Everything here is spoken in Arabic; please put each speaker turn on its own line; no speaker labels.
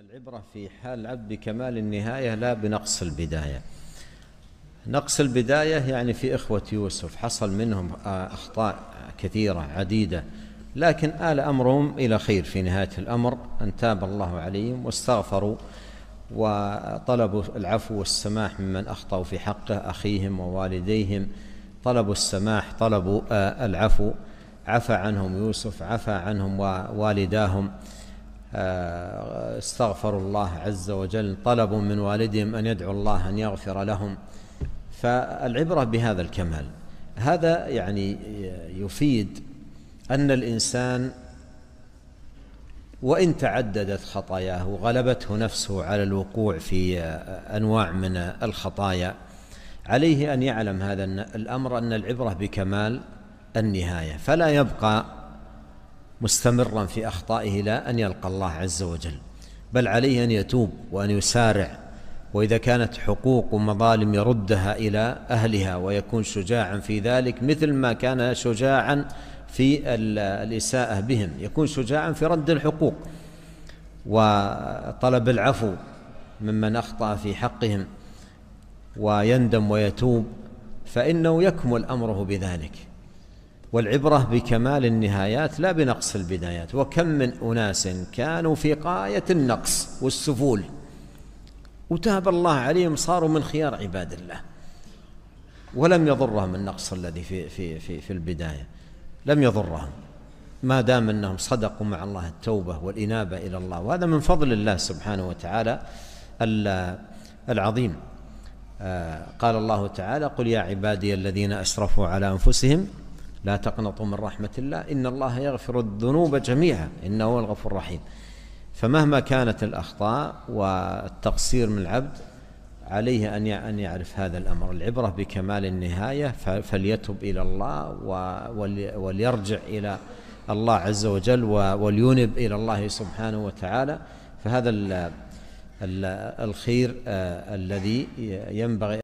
العبرة في حال العبد بكمال النهاية لا بنقص البداية نقص البداية يعني في إخوة يوسف حصل منهم آه، أخطاء كثيرة عديدة لكن آل أمرهم إلى خير في نهاية الأمر أن تاب الله عليهم واستغفروا وطلبوا العفو والسماح ممن أخطأوا في حقه أخيهم ووالديهم طلبوا السماح طلبوا آه، العفو عفى عنهم يوسف عفى عنهم ووالداهم آه، استغفروا الله عز وجل طلبوا من والدهم أن يدعو الله أن يغفر لهم فالعبرة بهذا الكمال هذا يعني يفيد أن الإنسان وإن تعددت خطاياه وغلبته نفسه على الوقوع في أنواع من الخطايا عليه أن يعلم هذا الأمر أن العبرة بكمال النهاية فلا يبقى مستمرا في اخطائه الى ان يلقى الله عز وجل بل عليه ان يتوب وان يسارع واذا كانت حقوق ومظالم يردها الى اهلها ويكون شجاعا في ذلك مثل ما كان شجاعا في الاساءه بهم يكون شجاعا في رد الحقوق وطلب العفو ممن اخطا في حقهم ويندم ويتوب فانه يكمل امره بذلك والعبرة بكمال النهايات لا بنقص البدايات وكم من أناس كانوا في غاية النقص والسفول وتاب الله عليهم صاروا من خيار عباد الله ولم يضرهم النقص الذي في في في في البداية لم يضرهم ما دام انهم صدقوا مع الله التوبة والإنابة إلى الله وهذا من فضل الله سبحانه وتعالى العظيم آه، قال الله تعالى قل يا عبادي الذين أسرفوا على أنفسهم لا تقنطوا من رحمة الله إن الله يغفر الذنوب جميعا إنه هو الغفور الرحيم فمهما كانت الأخطاء والتقصير من العبد عليه أن أن يعرف هذا الأمر العبرة بكمال النهاية فليتب إلى الله وليرجع إلى الله عز وجل ولينب إلى الله سبحانه وتعالى فهذا الخير آه، الذي ينبغي